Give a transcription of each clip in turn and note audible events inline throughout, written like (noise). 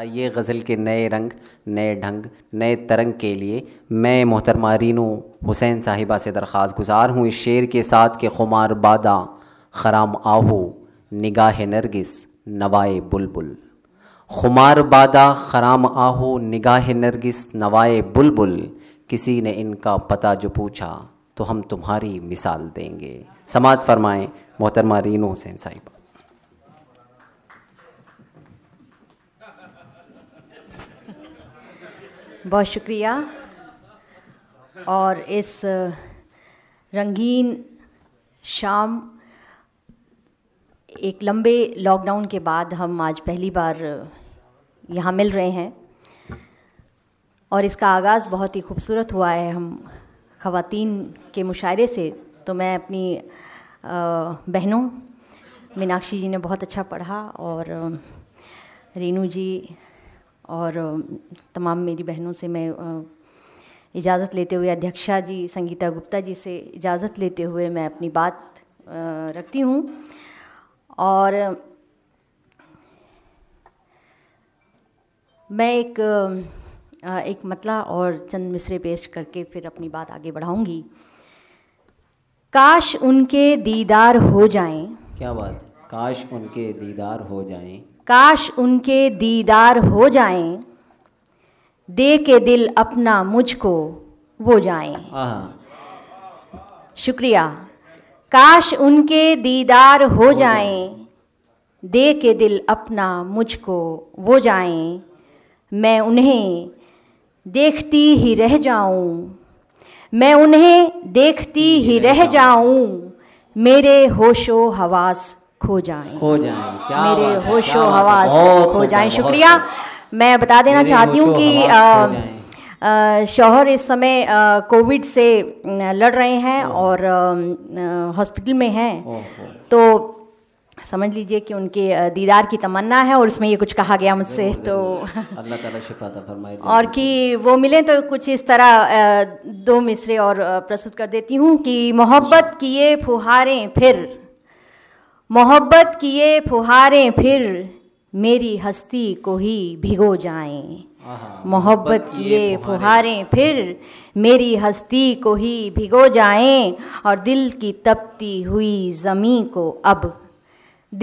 ये गज़ल के नए रंग नए ढंग नए तरंग के लिए मैं मोहतरमा रीनू हुसैन साहिबा से दरख्वास गुजार हूँ इस शेर के साथ के खुमार बादा खराम आहो निगाह नरगिस नवाए बुलबुल खुमार बादा खराम आहो निगाह नरगिस नवाए बुलबुल किसी ने इनका पता जो पूछा तो हम तुम्हारी मिसाल देंगे समात फरमाएं मोहतरमा रीनू हुसैन साहिबा बहुत शुक्रिया और इस रंगीन शाम एक लंबे लॉकडाउन के बाद हम आज पहली बार यहाँ मिल रहे हैं और इसका आगाज़ बहुत ही खूबसूरत हुआ है हम ख़वातीन के मुशायरे से तो मैं अपनी बहनों मीनाक्षी जी ने बहुत अच्छा पढ़ा और रीनू जी और तमाम मेरी बहनों से मैं इजाज़त लेते हुए अध्यक्षा जी संगीता गुप्ता जी से इजाज़त लेते हुए मैं अपनी बात रखती हूँ और मैं एक एक मतला और चंद मिसरे पेश करके फिर अपनी बात आगे बढ़ाऊंगी काश उनके दीदार हो जाएं क्या बात काश उनके दीदार हो जाएं काश उनके दीदार हो जाएं दे के दिल अपना मुझको वो जाएं हाँ। शुक्रिया काश उनके दीदार हो जाएं दे के दिल अपना मुझको वो जाएं मैं उन्हें देखती ही रह जाऊं मैं उन्हें देखती ही रह जाऊं मेरे होशो हवास खो जाएं खो जाएं क्या मेरे होशो हवास खो जाएं शुक्रिया मैं बता देना चाहती हूँ कि शौहर इस समय कोविड से लड़ रहे हैं और हॉस्पिटल में हैं तो समझ लीजिए कि उनके दीदार की तमन्ना है और उसमें ये कुछ कहा गया मुझसे तो (laughs) अल्लाह ताला शिफा फरमाए और कि वो मिले तो कुछ इस तरह दो मिसरे और प्रस्तुत कर देती हूँ कि मोहब्बत अच्छा। की ये फुहारें फिर मोहब्बत किए फुहारें फिर मेरी हस्ती को ही भिगो जाएं मोहब्बत किए फुहारें फिर मेरी हस्ती को ही भिगो जाएं और दिल की तपती हुई ज़मी को अब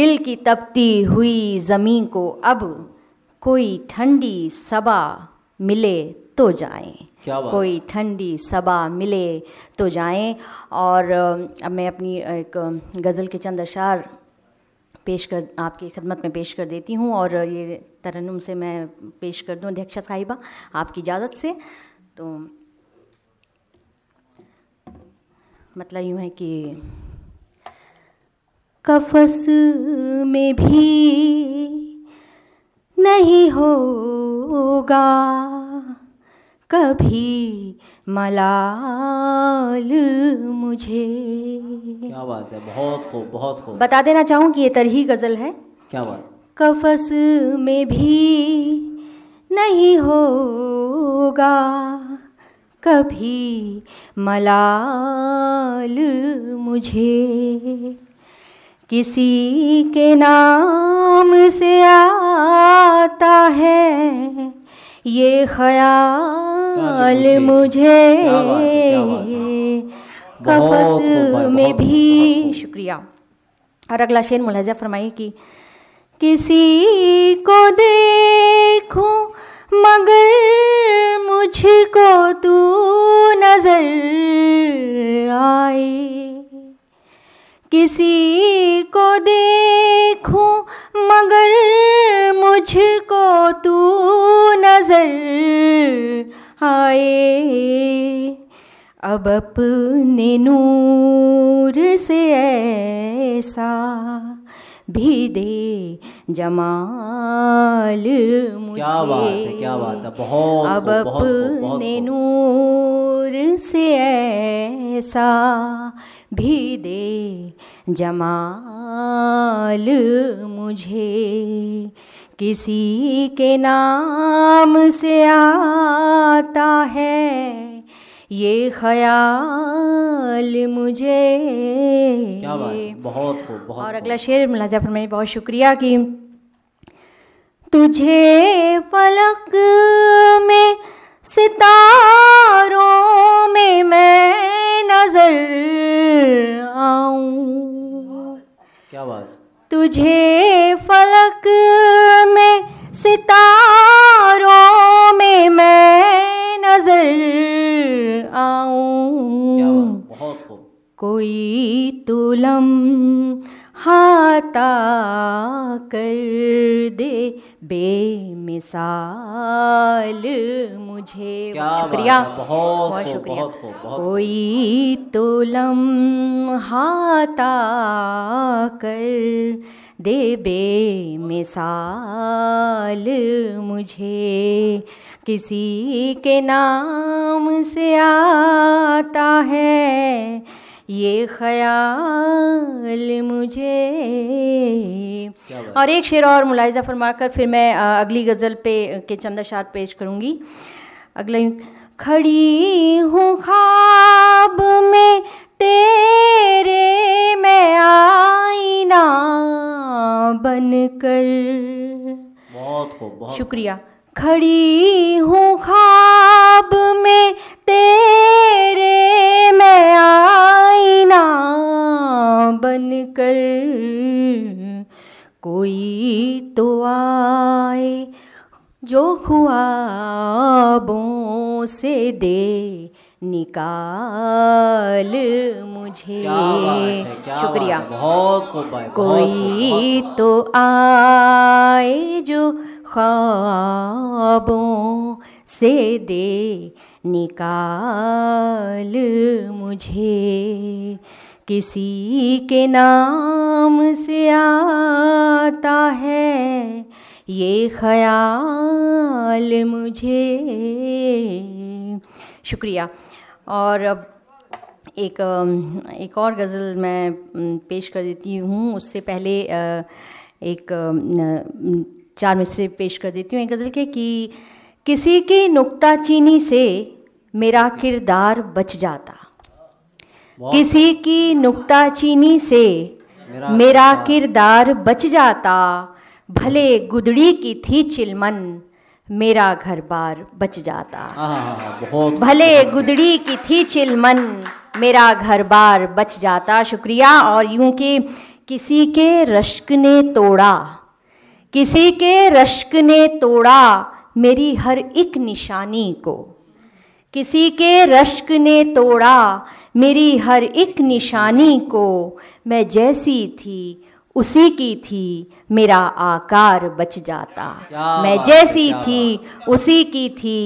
दिल की तपती हुई ज़मीं को अब कोई ठंडी सबा मिले तो जाएं क्या बात? कोई ठंडी सबा मिले तो जाएं और अब मैं अपनी एक गज़ल के चंद अशार पेश कर आपकी खदमत में पेश कर देती हूँ और ये तरन्नुम से मैं पेश कर दूँ अध्यक्षा साहिबा आपकी इजाज़त से तो मतलब यूँ है कि कफस में भी नहीं होगा कभी मलाल मुझे क्या बात है बहुत खूब बहुत खूब बता देना चाहूँ कि ये तरही गज़ल है क्या बात कफस में भी नहीं होगा कभी मलाल मुझे किसी के नाम से आता है ये ख्याल मुझे कफस में भी शुक्रिया और अगला शेर मुलाजा फरमाइए कि किसी को देखूं मगर मुझको तू नजर आए किसी को देखूं मगर मुझको अब अपने नूर से ऐसा भी दे जमाल मुझे क्या बात है क्या बात है बहुत अब अपने नूर से ऐसा भी दे जमाल मुझे किसी के नाम से आता है ये ख्याल मुझे क्या बात बहुत हो, बहुत और अगला शेर मुलाजा मेरी बहुत शुक्रिया की तुझे फलक में सितारों में मैं नजर आऊं क्या बात तुझे फलक में सितारों में मैं नजर आऊं कोई तुलम हाता कर दे बेमिसाल मुझे शुक्रिया बहुत बहुत शुक्रिया बहुत खूब कोई तुलम हाता कर दे बेमिसाल मुझे किसी के नाम से आता है ये ख्याल मुझे और एक शेर और मुलायजा कर फिर मैं अगली गज़ल पे के चंदा शार पेश करूँगी अगला खड़ी हूँ ख्वाब में तेरे मैं आईना कर बहुत खूब शुक्रिया खड़ी हूँ ख्वाब में तेरे मैं आईना बनकर कोई तो आए जो ख्वाबों से दे निकाल मुझे शुक्रिया बहुत कोई तो आए जो ख्वाबों से दे निकाल मुझे किसी के नाम से आता है ये ख्याल मुझे शुक्रिया और अब एक एक और गज़ल मैं पेश कर देती हूँ उससे पहले एक चार मिसरे पेश कर देती हूँ एक गज़ल के कि किसी की नुक्ताचीनी से मेरा किरदार बच जाता किसी की नुक्ताचीनी से मेरा, किरदार बच जाता भले गुदड़ी की थी चिलमन मेरा घर बार बच जाता हाँ, हाँ, हाँ, भले अच्छा गुदड़ी की थी चिलमन मेरा घर बार बच जाता शुक्रिया और यूं कि किसी के रश्क ने तोड़ा किसी के रश्क ने तोड़ा मेरी हर एक निशानी को किसी के रश्क ने तोड़ा मेरी हर एक निशानी को मैं जैसी थी उसी की थी मेरा आकार बच जाता मैं जैसी थी उसी की थी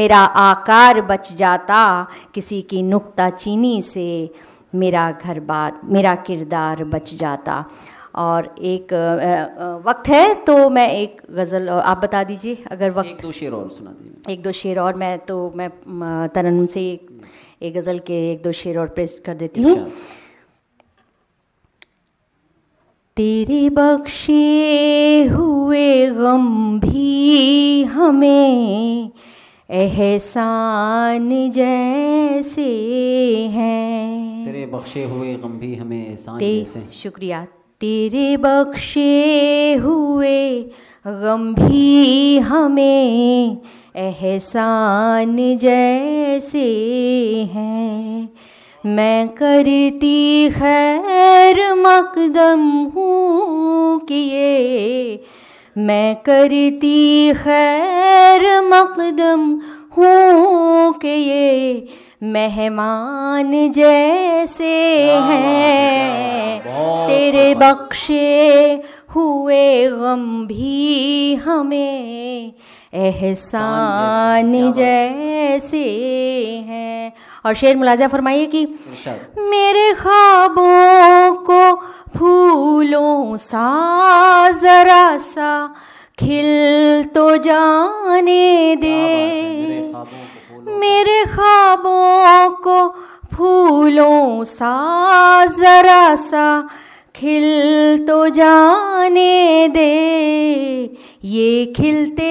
मेरा आकार बच जाता किसी की नुक्ता चीनी से मेरा घर बार मेरा किरदार बच जाता और एक वक्त है तो मैं एक गज़ल आप बता दीजिए अगर वक्त एक दो शेर और सुना दीजिए एक दो शेर और मैं तो मैं तरन से एक, एक गज़ल के एक दो शेर और पेश कर देती हूँ अच्छा। तेरे बख्शे हुए गम भी हमें एहसान जैसे हैं तेरे बख्शे हुए गम भी हमें एहसान जैसे शुक्रिया तेरे बख्शे हुए गम भी हमें एहसान जैसे हैं मैं करती खैर मकदम हूँ किए मैं करती खैर मकदम हूँ किए मेहमान जैसे हैं तेरे बख्शे हुए गम भी हमें एहसान जैसे हैं और शेर मुलाजा फरमाइए कि मेरे ख्वाबों को फूलों सा ज़रा सा खिल तो जाने दे मेरे ख्वाबों को फूलों सा जरा सा खिल तो जाने दे ये खिलते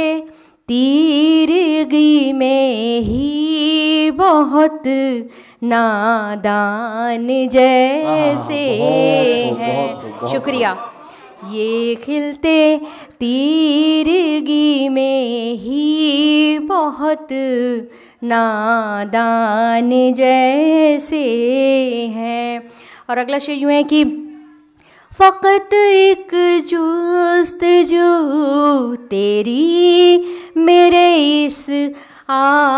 तीरगी में ही बहुत नादान जैसे हैं शुक्रिया ये खिलते तीरगी में ही बहुत नादान जैसे हैं और अगला शेर यूँ है कि फ़कत एक जोस्त जो तेरी मेरे इस आशियाने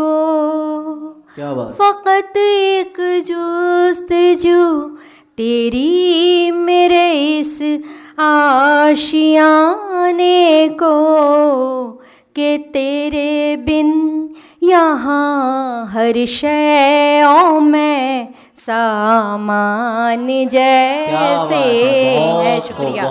को क्या बात फ़कत एक जोस्त जो तेरी मेरे इस आशियाने को के तेरे बिन यहाँ हर शयों में सामान जैसे है शुक्रिया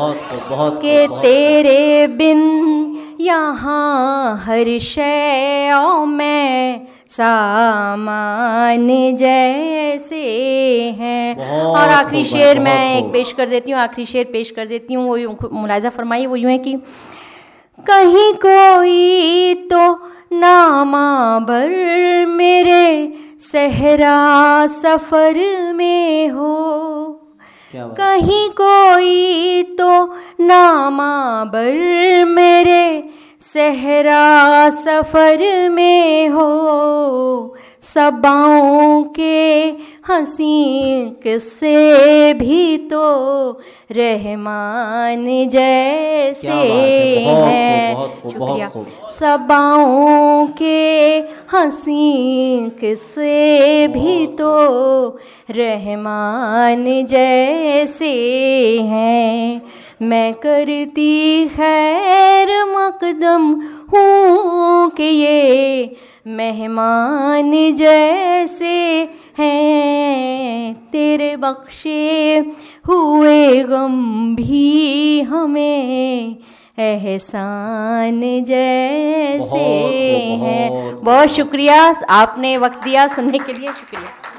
के तेरे बिन यहाँ हर शयों में सामान जैसे हैं और आखिरी शेर मैं एक पेश कर देती हूँ आखिरी शेर पेश कर देती हूँ वो मुलायजा फरमाइए वो यूँ है कि कहीं कोई तो नामाबर मेरे सहरा सफर में हो कहीं कोई तो नामाबर मेरे सहरा सफ़र में हो सबाओं के हसी किस्से भी तो रहमान जैसे हैं सबाओं के हसी किस्से भी तो रहमान जैसे हैं मैं करती खैर मकदम हूँ कि ये मेहमान जैसे हैं तेरे बख्शे हुए गम भी हमें एहसान जैसे हैं बहुत शुक्रिया आपने वक्त दिया सुनने के लिए शुक्रिया